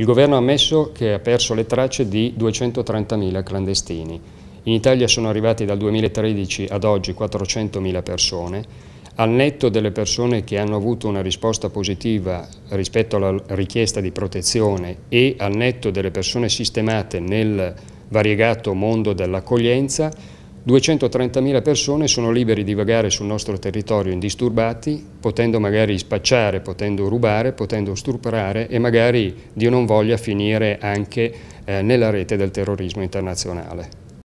Il governo ha ammesso che ha perso le tracce di 230.000 clandestini. In Italia sono arrivati dal 2013 ad oggi 400.000 persone. Al netto delle persone che hanno avuto una risposta positiva rispetto alla richiesta di protezione e al netto delle persone sistemate nel variegato mondo dell'accoglienza, 230.000 persone sono liberi di vagare sul nostro territorio indisturbati, potendo magari spacciare, potendo rubare, potendo stuprare e magari Dio non voglia finire anche eh, nella rete del terrorismo internazionale.